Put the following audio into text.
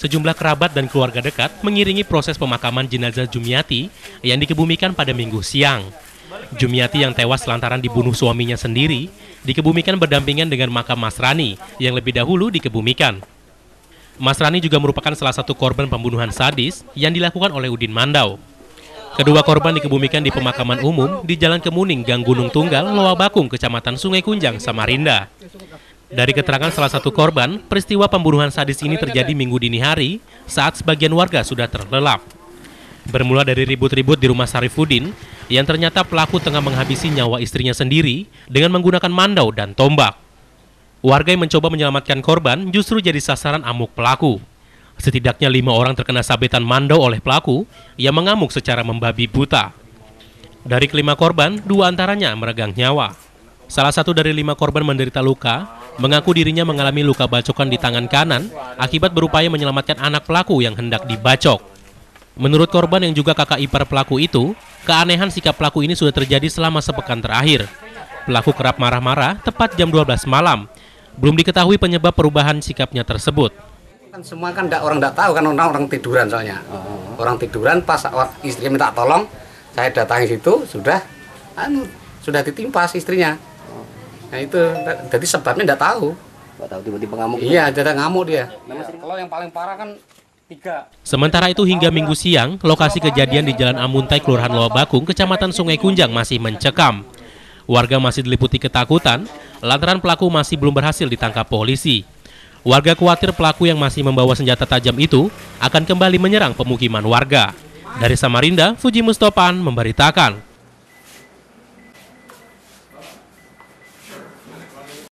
sejumlah kerabat dan keluarga dekat mengiringi proses pemakaman jenazah Jumiati yang dikebumikan pada minggu siang. Jumiati yang tewas lantaran dibunuh suaminya sendiri dikebumikan berdampingan dengan makam Masrani yang lebih dahulu dikebumikan. Masrani juga merupakan salah satu korban pembunuhan sadis yang dilakukan oleh Udin Mandau. Kedua korban dikebumikan di pemakaman umum di Jalan Kemuning Gang Gunung Tunggal, Loa Bakung, Kecamatan Sungai Kunjang, Samarinda. Dari keterangan salah satu korban, peristiwa pembunuhan sadis ini terjadi minggu dini hari saat sebagian warga sudah terlelap. Bermula dari ribut-ribut di rumah Sarifudin, yang ternyata pelaku tengah menghabisi nyawa istrinya sendiri dengan menggunakan mandau dan tombak. Warga yang mencoba menyelamatkan korban justru jadi sasaran amuk pelaku. Setidaknya lima orang terkena sabetan mandau oleh pelaku yang mengamuk secara membabi buta. Dari kelima korban, dua antaranya meregang nyawa. Salah satu dari lima korban menderita luka mengaku dirinya mengalami luka bacokan di tangan kanan akibat berupaya menyelamatkan anak pelaku yang hendak dibacok. Menurut korban yang juga kakak ipar pelaku itu, keanehan sikap pelaku ini sudah terjadi selama sepekan terakhir. Pelaku kerap marah-marah tepat jam 12 malam. Belum diketahui penyebab perubahan sikapnya tersebut. Kan semua kan enggak, orang tidak tahu kan orang orang tiduran soalnya. Oh. Orang tiduran pas istri minta tolong, saya datangi situ sudah anu, sudah ditimpa istrinya nah itu jadi sebabnya nggak tahu nggak tahu tiba-tiba ngamuk iya tiba ngamuk dia nah, kalau yang paling parah kan tiga Sementara itu hingga minggu siang, lokasi kejadian di Jalan Amuntai, Kelurahan Bakung, Kecamatan Sungai Kunjang masih mencekam. Warga masih diliputi ketakutan, lantaran pelaku masih belum berhasil ditangkap polisi. Warga khawatir pelaku yang masih membawa senjata tajam itu akan kembali menyerang pemukiman warga. Dari Samarinda, Fuji Mustopan memberitakan.